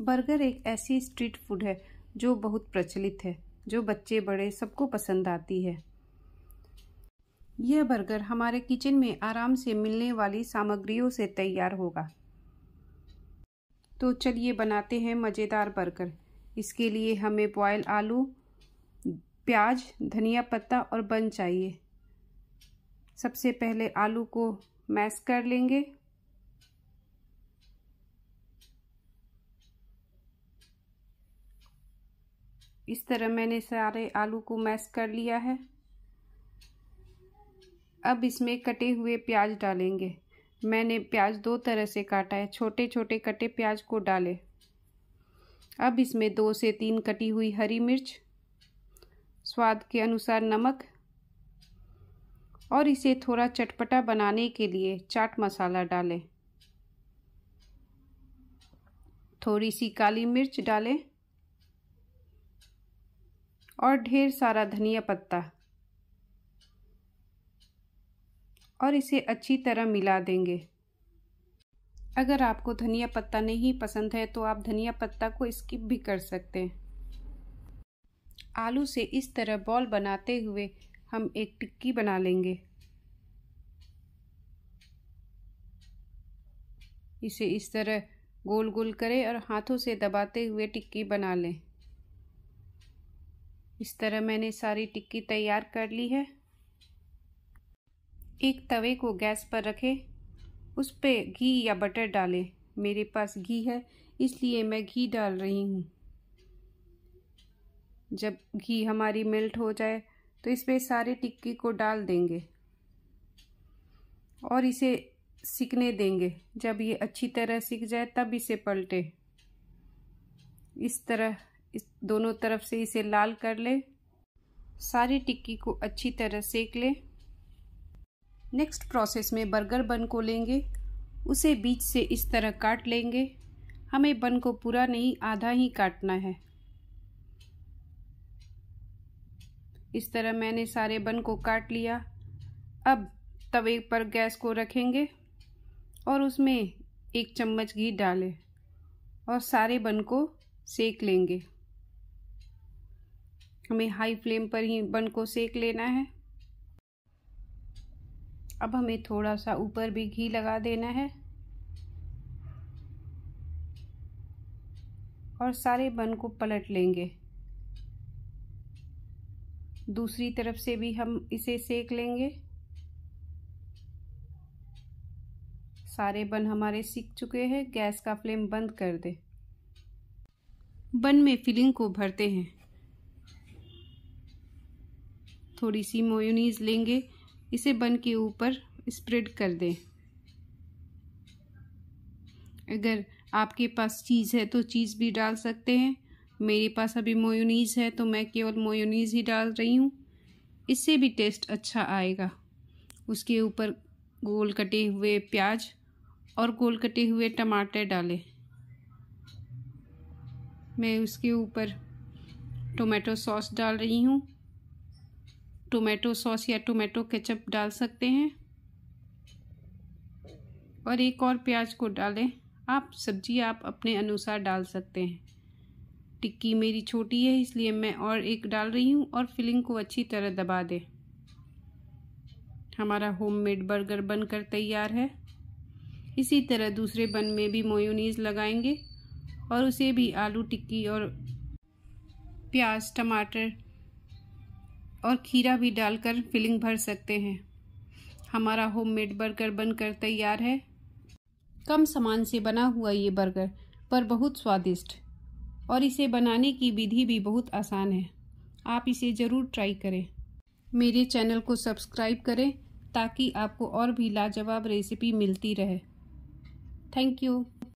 burger एक ऐसी street food है जो बहुत प्रचलित है जो बच्चे बड़े सबको पसंद आती है यह बर्गर हमारे किचन में आराम से मिलने वाली सामग्रियों से तैयार होगा तो चलिए बनाते हैं मज़ेदार बर्गर इसके लिए हमें बॉयल आलू प्याज धनिया पत्ता और बन चाहिए सबसे पहले आलू को मैश कर लेंगे इस तरह मैंने सारे आलू को मैश कर लिया है अब इसमें कटे हुए प्याज डालेंगे मैंने प्याज दो तरह से काटा है छोटे छोटे कटे प्याज को डाले अब इसमें दो से तीन कटी हुई हरी मिर्च स्वाद के अनुसार नमक और इसे थोड़ा चटपटा बनाने के लिए चाट मसाला डालें थोड़ी सी काली मिर्च डालें और ढेर सारा धनिया पत्ता और इसे अच्छी तरह मिला देंगे अगर आपको धनिया पत्ता नहीं पसंद है तो आप धनिया पत्ता को स्किप भी कर सकते हैं आलू से इस तरह बॉल बनाते हुए हम एक टिक्की बना लेंगे इसे इस तरह गोल गोल करें और हाथों से दबाते हुए टिक्की बना लें इस तरह मैंने सारी टिक्की तैयार कर ली है एक तवे को गैस पर रखें उस पर घी या बटर डालें मेरे पास घी है इसलिए मैं घी डाल रही हूँ जब घी हमारी मेल्ट हो जाए तो इसमें सारे टिक्की को डाल देंगे और इसे सिकने देंगे जब ये अच्छी तरह सिक जाए तब इसे पलटे इस तरह इस दोनों तरफ से इसे लाल कर लें सारी टिक्की को अच्छी तरह सेक लें नेक्स्ट प्रोसेस में बर्गर बन को लेंगे उसे बीच से इस तरह काट लेंगे हमें बन को पूरा नहीं आधा ही काटना है इस तरह मैंने सारे बन को काट लिया अब तवे पर गैस को रखेंगे और उसमें एक चम्मच घी डालें और सारे बन को सेक लेंगे हमें हाई फ्लेम पर ही बन को सेक लेना है अब हमें थोड़ा सा ऊपर भी घी लगा देना है और सारे बन को पलट लेंगे दूसरी तरफ से भी हम इसे सेक लेंगे सारे बन हमारे सीख चुके हैं गैस का फ्लेम बंद कर दे बन में फिलिंग को भरते हैं थोड़ी सी मोयोनीज लेंगे इसे बन के ऊपर स्प्रेड कर दें अगर आपके पास चीज़ है तो चीज़ भी डाल सकते हैं मेरे पास अभी मोयोनीज है तो मैं केवल मोयोनीज ही डाल रही हूँ इससे भी टेस्ट अच्छा आएगा उसके ऊपर गोल कटे हुए प्याज और गोल कटे हुए टमाटर डालें मैं उसके ऊपर टोमेटो सॉस डाल रही हूँ टोमेटो सॉस या टोमेटो केचप डाल सकते हैं और एक और प्याज को डालें आप सब्जी आप अपने अनुसार डाल सकते हैं टिक्की मेरी छोटी है इसलिए मैं और एक डाल रही हूँ और फिलिंग को अच्छी तरह दबा दें हमारा होममेड बर्गर बनकर तैयार है इसी तरह दूसरे बन में भी मोयोनीज लगाएंगे और उसे भी आलू टिक्की और प्याज टमाटर और खीरा भी डालकर फिलिंग भर सकते हैं हमारा होममेड बर्गर बनकर तैयार है कम सामान से बना हुआ ये बर्गर पर बहुत स्वादिष्ट और इसे बनाने की विधि भी बहुत आसान है आप इसे ज़रूर ट्राई करें मेरे चैनल को सब्सक्राइब करें ताकि आपको और भी लाजवाब रेसिपी मिलती रहे थैंक यू